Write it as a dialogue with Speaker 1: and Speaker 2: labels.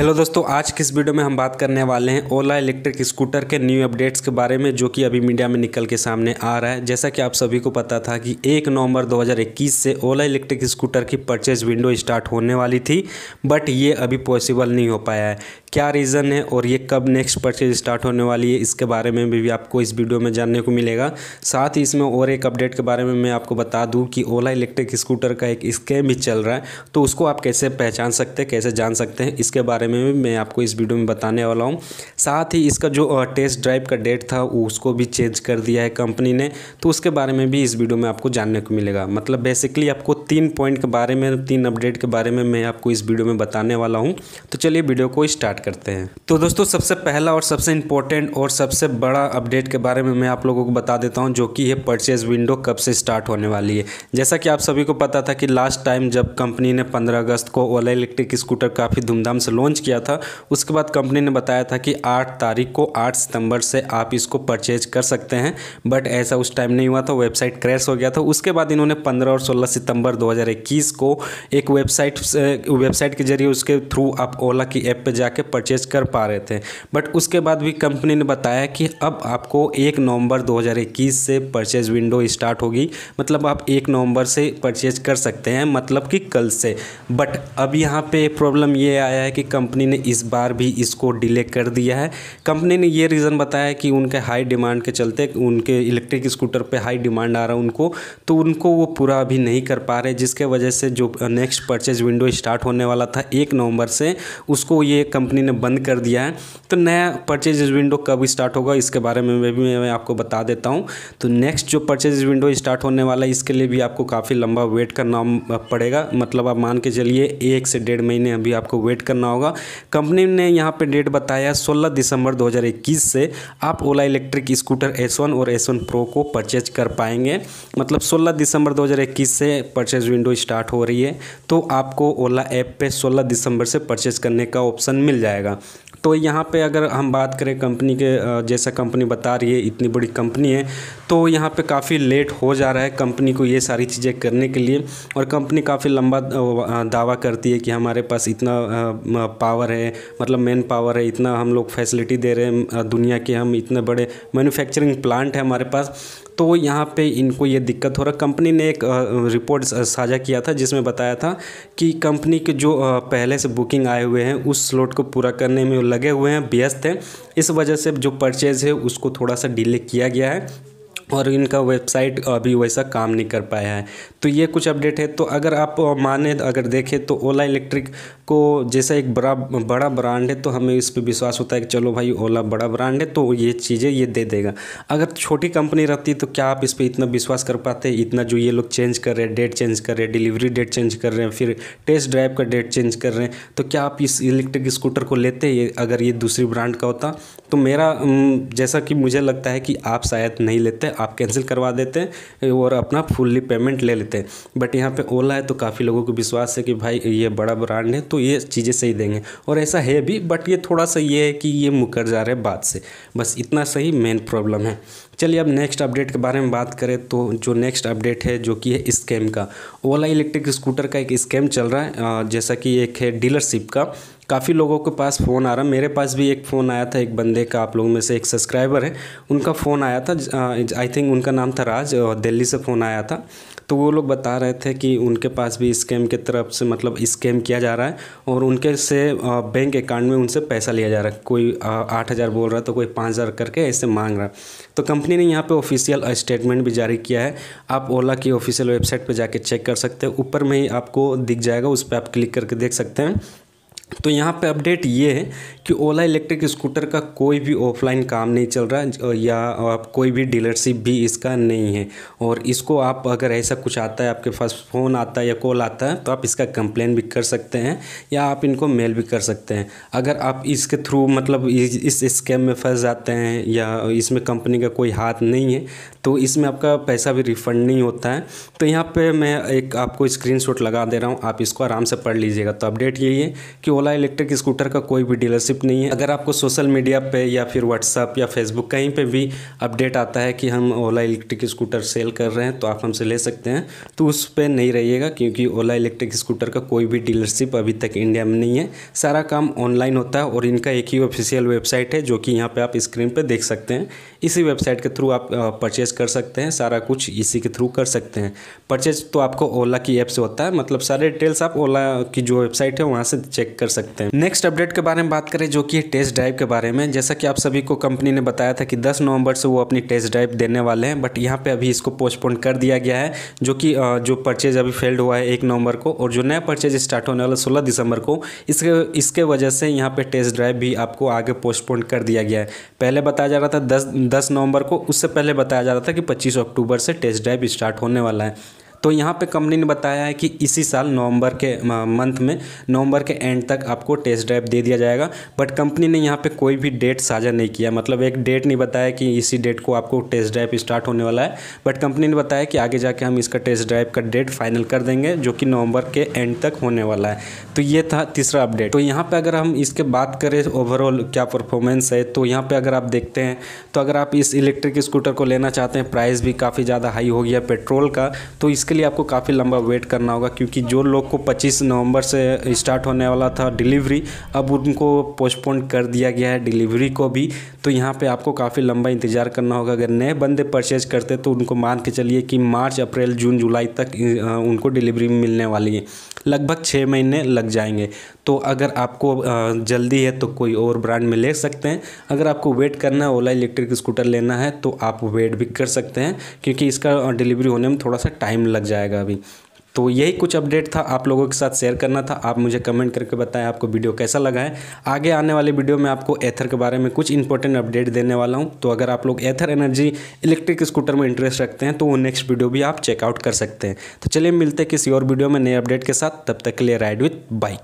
Speaker 1: hello दोस्तों आज के इस वीडियो में हम बात करने वाले हैं ओला इलेक्ट्रिक स्कूटर के न्यू अपडेट्स के बारे में जो कि अभी मीडिया में निकल के सामने आ रहा है जैसा कि आप सभी को पता था कि एक नवंबर 2021 से ओला इलेक्ट्रिक स्कूटर की परचेज विंडो स्टार्ट होने वाली थी बट ये अभी पॉसिबल नहीं हो पाया है क्या रीज़न है और ये कब नेक्स्ट परचेज स्टार्ट होने वाली है इसके बारे में भी, भी आपको इस वीडियो में जानने को मिलेगा साथ ही इसमें और एक अपडेट के बारे में मैं आपको बता दूँ कि ओला इलेक्ट्रिक स्कूटर का एक स्कैम भी चल रहा है तो उसको आप कैसे पहचान सकते हैं कैसे जान सकते हैं इसके बारे में भी मैं आपको इस वीडियो में बताने वाला हूँ साथ ही इसका जो टेस्ट ड्राइव का डेट था उसको भी चेंज कर दिया है कंपनी ने तो उसके बारे में भी इस वीडियो में आपको जानने को मिलेगा मतलब बेसिकली आपको तीन पॉइंट के बारे में तीन अपडेट के बारे में मैं आपको इस वीडियो में बताने वाला हूँ तो चलिए वीडियो को स्टार्ट करते हैं तो दोस्तों सबसे पहला और सबसे इंपॉर्टेंट और सबसे बड़ा अपडेट के बारे में मैं आप लोगों को बता देता हूँ जो कि यह परचेज विंडो कब से स्टार्ट होने वाली है जैसा कि आप सभी को पता था कि लास्ट टाइम जब कंपनी ने पंद्रह अगस्त को ओला इलेक्ट्रिक स्कूटर काफ़ी धूमधाम से लॉन्च लॉन्च किया था उसके बाद कंपनी ने बताया था कि आठ तारीख को आठ सितंबर से आप इसको परचेज कर सकते हैं बट ऐसा उस टाइम नहीं हुआ था वेबसाइट क्रैश हो गया था उसके बाद इन्होंने पंद्रह और सोलह सितंबर 2021 को एक वेबसाइट वेबसाइट के जरिए उसके थ्रू आप ओला की ऐप पर जाके परचेज कर पा रहे थे बट उसके बाद भी कंपनी ने बताया कि अब आपको एक नवंबर 2021 से परचेज विंडो स्टार्ट होगी मतलब आप एक नवंबर से परचेज कर सकते हैं मतलब कि कल से बट अब यहाँ पे प्रॉब्लम ये आया है कि कम कंपनी ने इस बार भी इसको डिले कर दिया है कंपनी ने ये रीज़न बताया कि उनके हाई डिमांड के चलते उनके इलेक्ट्रिक स्कूटर पे हाई डिमांड आ रहा है उनको तो उनको वो पूरा अभी नहीं कर पा रहे जिसके वजह से जो नेक्स्ट परचेज विंडो स्टार्ट होने वाला था एक नवंबर से उसको ये कंपनी ने बंद कर दिया है तो नया परचेज विंडो कब स्टार्ट होगा इसके बारे में भी मैं आपको बता देता हूँ तो नेक्स्ट जो परचेज विंडो स्टार्ट होने वाला है इसके लिए भी आपको काफ़ी लंबा वेट करना पड़ेगा मतलब आप मान के चलिए एक से डेढ़ महीने अभी आपको वेट करना होगा होगा कंपनी ने यहाँ पे डेट बताया 16 दिसंबर 2021 से आप ओला इलेक्ट्रिक स्कूटर S1 और S1 प्रो को परचेज कर पाएंगे मतलब 16 दिसंबर 2021 से परचेज विंडो स्टार्ट हो रही है तो आपको ओला ऐप पे 16 दिसंबर से परचेज करने का ऑप्शन मिल जाएगा तो यहाँ पे अगर हम बात करें कंपनी के जैसा कंपनी बता रही है इतनी बड़ी कंपनी है तो यहाँ पे काफ़ी लेट हो जा रहा है कंपनी को ये सारी चीज़ें करने के लिए और कंपनी काफ़ी लंबा दावा करती है कि हमारे पास इतना पावर है मतलब मैन पावर है इतना हम लोग फैसिलिटी दे रहे हैं दुनिया के हम इतने बड़े मैन्युफैक्चरिंग प्लांट है हमारे पास तो यहाँ पे इनको ये दिक्कत हो रहा कंपनी ने एक रिपोर्ट साझा किया था जिसमें बताया था कि कंपनी के जो पहले से बुकिंग आए हुए हैं उस स्लॉट को पूरा करने में लगे हुए हैं व्यस्त हैं इस वजह से जो परचेज़ है उसको थोड़ा सा डिले किया गया है और इनका वेबसाइट अभी वैसा काम नहीं कर पाया है तो ये कुछ अपडेट है तो अगर आप माने अगर देखें तो ओला इलेक्ट्रिक को जैसा एक बड़ा बड़ा ब्रांड है तो हमें इस पर विश्वास होता है कि चलो भाई ओला बड़ा ब्रांड है तो ये चीज़ें ये दे देगा अगर छोटी कंपनी रहती तो क्या आप इस पर इतना विश्वास कर पाते इतना जो ये लोग चेंज कर रहे हैं डेट चेंज कर रहे हैं डिलीवरी डेट चेंज कर रहे हैं फिर टेस्ट ड्राइव का डेट चेंज कर रहे हैं तो क्या आप इस इलेक्ट्रिक स्कूटर को लेते ये अगर ये दूसरी ब्रांड का होता तो मेरा जैसा कि मुझे लगता है कि आप शायद नहीं लेते आप कैंसिल करवा देते हैं और अपना फुल्ली पेमेंट ले लेते हैं बट यहाँ पे ओला है तो काफ़ी लोगों को विश्वास है कि भाई ये बड़ा ब्रांड है तो ये चीज़ें सही देंगे और ऐसा है भी बट ये थोड़ा सा ये है कि ये मुकर जा रहा है बात से बस इतना सही मेन प्रॉब्लम है चलिए अब नेक्स्ट अपडेट के बारे में बात करें तो जो नेक्स्ट अपडेट है जो कि है स्कैम का ओला इलेक्ट्रिक स्कूटर का एक स्कैम चल रहा है जैसा कि एक है डीलरशिप का काफ़ी लोगों के पास फ़ोन आ रहा मेरे पास भी एक फ़ोन आया था एक बंदे का आप लोगों में से एक सब्सक्राइबर है उनका फ़ोन आया था आई थिंक उनका नाम था राज दिल्ली से फ़ोन आया था तो वो लोग बता रहे थे कि उनके पास भी स्कैम के तरफ से मतलब स्कैम किया जा रहा है और उनके से बैंक अकाउंट में उनसे पैसा लिया जा रहा है कोई आठ हज़ार बोल रहा है तो कोई पाँच हज़ार करके ऐसे मांग रहा है तो कंपनी ने यहाँ पे ऑफिशियल स्टेटमेंट भी जारी किया है आप ओला की ऑफिशियल वेबसाइट पर जाके चेक कर सकते हैं ऊपर में ही आपको दिख जाएगा उस पर आप क्लिक करके देख सकते हैं तो यहाँ पे अपडेट ये है कि ओला इलेक्ट्रिक स्कूटर का कोई भी ऑफलाइन काम नहीं चल रहा या आप कोई भी डीलरशिप भी इसका नहीं है और इसको आप अगर ऐसा कुछ आता है आपके पास फ़ोन आता है या कॉल आता है तो आप इसका कंप्लेन भी कर सकते हैं या आप इनको मेल भी कर सकते हैं अगर आप इसके थ्रू मतलब इस स्कैम में फंस जाते हैं या इसमें कंपनी का कोई हाथ नहीं है तो इसमें आपका पैसा भी रिफ़ंड नहीं होता है तो यहाँ पर मैं एक आपको स्क्रीन लगा दे रहा हूँ आप इसको आराम से पढ़ लीजिएगा तो अपडेट यही है कि ओला इलेक्ट्रिक स्कूटर का कोई भी डीलरशिप नहीं है अगर आपको सोशल मीडिया पे या फिर व्हाट्सअप या फेसबुक कहीं पे भी अपडेट आता है कि हम ओला इलेक्ट्रिक स्कूटर सेल कर रहे हैं तो आप हमसे ले सकते हैं तो उस पर नहीं रहिएगा क्योंकि ओला इलेक्ट्रिक स्कूटर का कोई भी डीलरशिप अभी तक इंडिया में नहीं है सारा काम ऑनलाइन होता है और इनका एक ही ऑफिशियल वेबसाइट है जो कि यहाँ पर आप स्क्रीन पर देख सकते हैं इसी वेबसाइट के थ्रू आप परचेज़ कर सकते हैं सारा कुछ इसी के थ्रू कर सकते हैं परचेज तो आपको ओला की ऐप से होता है मतलब सारे डिटेल्स आप ओला की जो वेबसाइट है वहाँ से चेक कर सकते हैं नेक्स्ट अपडेट के बारे में बात करें जो कि टेस्ट ड्राइव के बारे में जैसा कि आप सभी को कंपनी ने बताया था कि दस नवंबर से वो अपनी टेस्ट ड्राइव देने वाले हैं बट यहाँ पे अभी इसको पोस्टपोन कर दिया गया है जो कि जो परचेज अभी फेल्ड हुआ है एक नवंबर को और जो नया परचेज स्टार्ट होने वाला सोलह दिसंबर को इसके इसके वजह से यहाँ पर टेस्ट ड्राइव भी आपको आगे पोस्टपोन कर दिया गया है पहले बताया जा रहा था दस दस नवंबर को उससे पहले बताया जा रहा था कि पच्चीस अक्टूबर से टेस्ट ड्राइव स्टार्ट होने वाला है तो यहाँ पे कंपनी ने बताया है कि इसी साल नवंबर के मंथ में नवंबर के एंड तक आपको टेस्ट ड्राइव दे दिया जाएगा बट कंपनी ने यहाँ पे कोई भी डेट साझा नहीं किया मतलब एक डेट नहीं बताया कि इसी डेट को आपको टेस्ट ड्राइव स्टार्ट होने वाला है बट कंपनी ने बताया कि आगे जाके हम इसका टेस्ट ड्राइव का डेट फाइनल कर देंगे जो कि नवंबर के एंड तक होने वाला है तो ये था तीसरा अपडेट तो यहाँ पर अगर हम इसके बात करें ओवरऑल क्या परफॉर्मेंस है तो यहाँ पर अगर आप देखते हैं तो अगर आप इस इलेक्ट्रिक स्कूटर को लेना चाहते हैं प्राइस भी काफ़ी ज़्यादा हाई हो गया पेट्रोल का तो इसका इसके लिए आपको काफ़ी लंबा वेट करना होगा क्योंकि जो लोग को 25 नवंबर से स्टार्ट होने वाला था डिलीवरी अब उनको पोस्टपोन कर दिया गया है डिलीवरी को भी तो यहाँ पे आपको काफ़ी लंबा इंतज़ार करना होगा अगर नए बंदे परचेज करते तो उनको मान के चलिए कि मार्च अप्रैल जून जुलाई तक उनको डिलीवरी मिलने वाली है लगभग छः महीने लग जाएंगे तो अगर आपको जल्दी है तो कोई और ब्रांड में ले सकते हैं अगर आपको वेट करना है ओला इलेक्ट्रिक स्कूटर लेना है तो आप वेट भी कर सकते हैं क्योंकि इसका डिलीवरी होने में थोड़ा सा टाइम लग लग जाएगा अभी तो यही कुछ अपडेट था आप लोगों के साथ शेयर करना था आप मुझे कमेंट करके बताएं आपको वीडियो कैसा लगा है आगे आने वाले वीडियो में आपको एथर के बारे में कुछ इंपॉर्टेंट अपडेट देने वाला हूं तो अगर आप लोग एथर एनर्जी इलेक्ट्रिक स्कूटर में इंटरेस्ट रखते हैं तो वो नेक्स्ट वीडियो भी आप चेकआउट कर सकते हैं तो चलिए मिलते हैं किसी और वीडियो में नए अपडेट के साथ तब तक के लिए राइड विथ बाइक